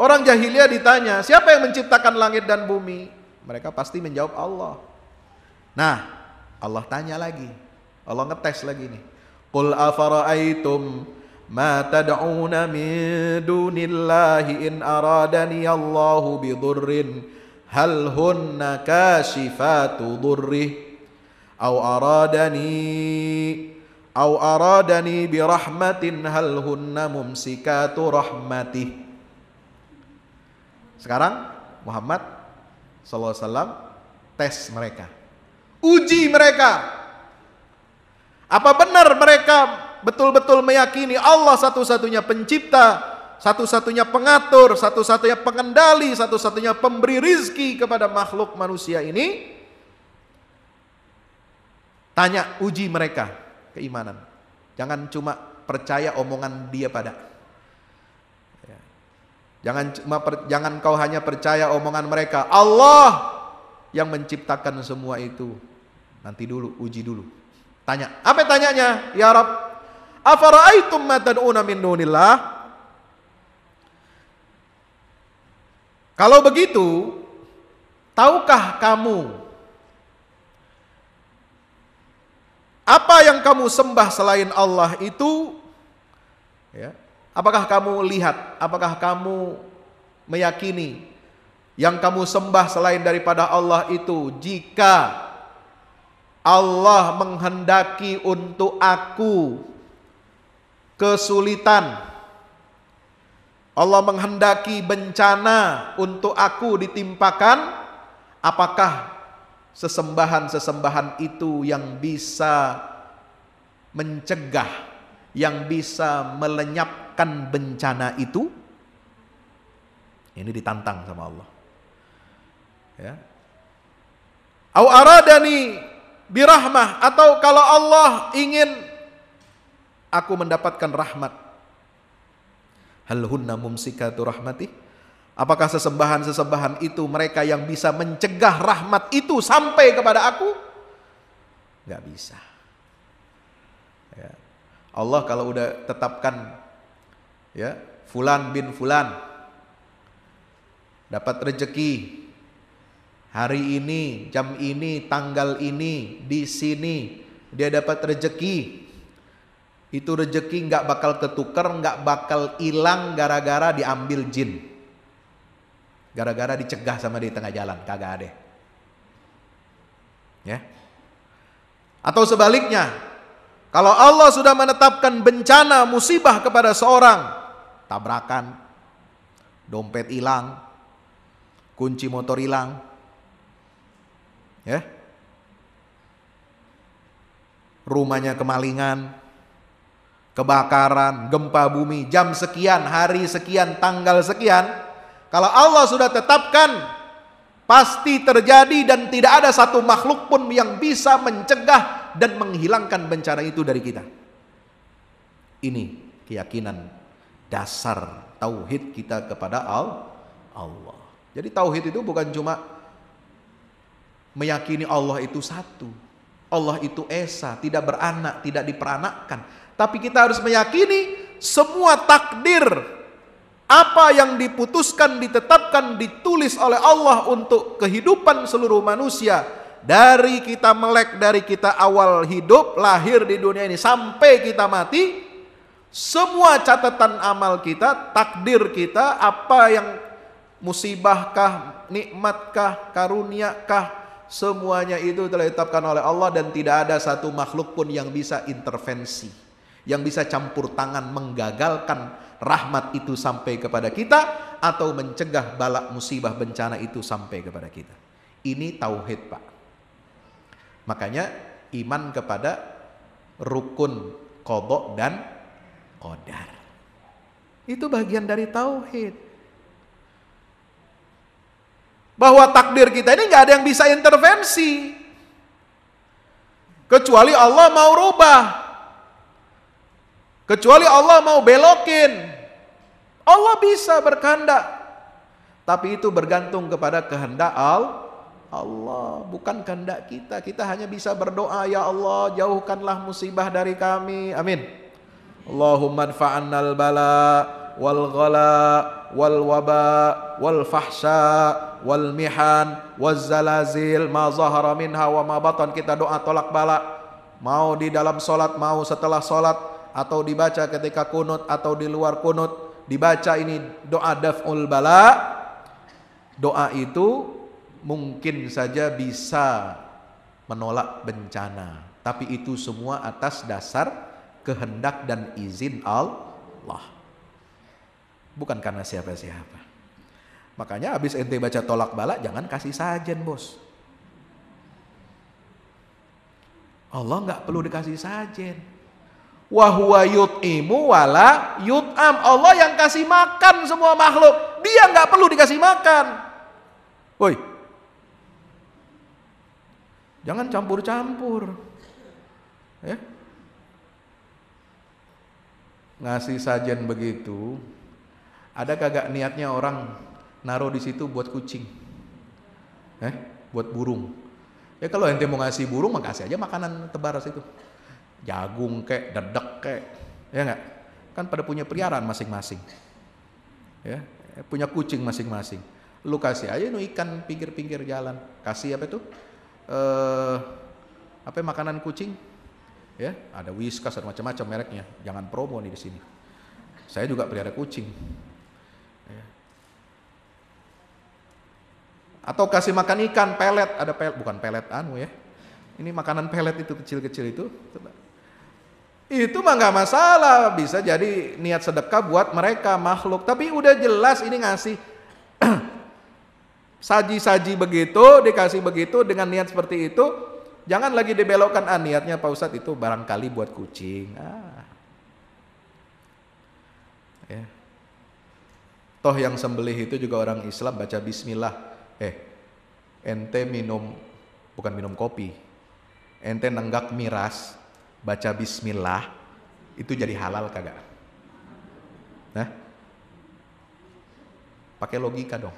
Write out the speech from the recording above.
Orang jahiliyah ditanya, siapa yang menciptakan langit dan bumi? Mereka pasti menjawab Allah. Nah, Allah tanya lagi. Allah ngetes lagi nih. Qul afara'aitum ma tad'una min dunillahi in aradani Allahu bidurrin hal hunna kashifatu durrih aw aradani aw aradani birahmatin hal hunna mumsikatu rahmatih sekarang Muhammad SAW tes mereka. Uji mereka. Apa benar mereka betul-betul meyakini Allah satu-satunya pencipta, satu-satunya pengatur, satu-satunya pengendali, satu-satunya pemberi rizki kepada makhluk manusia ini? Tanya, uji mereka keimanan. Jangan cuma percaya omongan dia pada. Jangan jangan kau hanya percaya omongan mereka. Allah yang menciptakan semua itu. Nanti dulu, uji dulu. Tanya. Apa tanyanya? Ya Rab, afara'aitum ma min dunillah? Kalau begitu, tahukah kamu apa yang kamu sembah selain Allah itu ya, Apakah kamu lihat? Apakah kamu meyakini yang kamu sembah selain daripada Allah itu jika Allah menghendaki untuk aku kesulitan Allah menghendaki bencana untuk aku ditimpakan apakah sesembahan-sesembahan itu yang bisa mencegah yang bisa melenyapkan akan bencana itu? Ini ditantang sama Allah. Ya. Au aradani birahmah atau kalau Allah ingin aku mendapatkan rahmat. Hal hunna mumsikatu rahmati? Apakah sesembahan-sesembahan itu mereka yang bisa mencegah rahmat itu sampai kepada aku? Gak bisa. Ya. Allah kalau udah tetapkan ya fulan bin fulan dapat rezeki hari ini jam ini tanggal ini di sini dia dapat rezeki itu rezeki nggak bakal ketukar nggak bakal hilang gara-gara diambil jin gara-gara dicegah sama di tengah jalan kagak ada ya atau sebaliknya kalau Allah sudah menetapkan bencana musibah kepada seorang tabrakan, dompet hilang, kunci motor hilang. Ya. Rumahnya kemalingan, kebakaran, gempa bumi, jam sekian, hari sekian, tanggal sekian. Kalau Allah sudah tetapkan pasti terjadi dan tidak ada satu makhluk pun yang bisa mencegah dan menghilangkan bencana itu dari kita. Ini keyakinan dasar tauhid kita kepada Allah. Jadi tauhid itu bukan cuma meyakini Allah itu satu. Allah itu esa, tidak beranak, tidak diperanakkan. Tapi kita harus meyakini semua takdir apa yang diputuskan, ditetapkan, ditulis oleh Allah untuk kehidupan seluruh manusia dari kita melek dari kita awal hidup lahir di dunia ini sampai kita mati semua catatan amal kita, takdir kita, apa yang musibahkah, nikmatkah, karuniakah, semuanya itu telah ditetapkan oleh Allah dan tidak ada satu makhluk pun yang bisa intervensi, yang bisa campur tangan menggagalkan rahmat itu sampai kepada kita atau mencegah balak musibah bencana itu sampai kepada kita. Ini tauhid, Pak. Makanya iman kepada rukun kobok dan qadar. Itu bagian dari tauhid. Bahwa takdir kita ini nggak ada yang bisa intervensi. Kecuali Allah mau rubah. Kecuali Allah mau belokin. Allah bisa berkanda Tapi itu bergantung kepada kehendak Allah. Allah, bukan kehendak kita. Kita hanya bisa berdoa, ya Allah, jauhkanlah musibah dari kami. Amin. Allahumma al bala wal ghala wal waba wal fahsha wal mihan wal zalazil ma zahara minha wa ma batan kita doa tolak bala mau di dalam solat mau setelah solat atau dibaca ketika kunut atau di luar kunut dibaca ini doa daf'ul bala doa itu mungkin saja bisa menolak bencana tapi itu semua atas dasar kehendak dan izin Allah. Bukan karena siapa-siapa. Makanya habis ente baca tolak balak jangan kasih sajen bos. Allah nggak perlu dikasih sajen. Wahwa yut'imu wala yut'am. Allah yang kasih makan semua makhluk. Dia nggak perlu dikasih makan. Woi. Jangan campur-campur. Ya ngasih sajen begitu, ada kagak niatnya orang naruh di situ buat kucing? Eh, buat burung. Ya kalau ente mau ngasih burung, makasih aja makanan tebaras itu. Jagung kek, dedek kek, ya enggak? Kan pada punya peliharaan masing-masing. Ya, eh, punya kucing masing-masing. Lu kasih aja nu ikan pinggir-pinggir jalan. Kasih apa itu? Eh, apa makanan kucing? ya ada Whiskas ada macam-macam mereknya jangan promo nih di sini saya juga pelihara kucing ya. atau kasih makan ikan pelet ada pelet bukan pelet anu ya ini makanan pelet itu kecil-kecil itu itu mah nggak masalah bisa jadi niat sedekah buat mereka makhluk tapi udah jelas ini ngasih saji-saji begitu dikasih begitu dengan niat seperti itu Jangan lagi dibelokkan ah niatnya Pak Ustadz itu barangkali buat kucing. Ah. Ya. Toh yang sembelih itu juga orang Islam baca bismillah. Eh, ente minum bukan minum kopi. Ente nenggak miras, baca bismillah, itu jadi halal kagak? Nah. Pakai logika dong.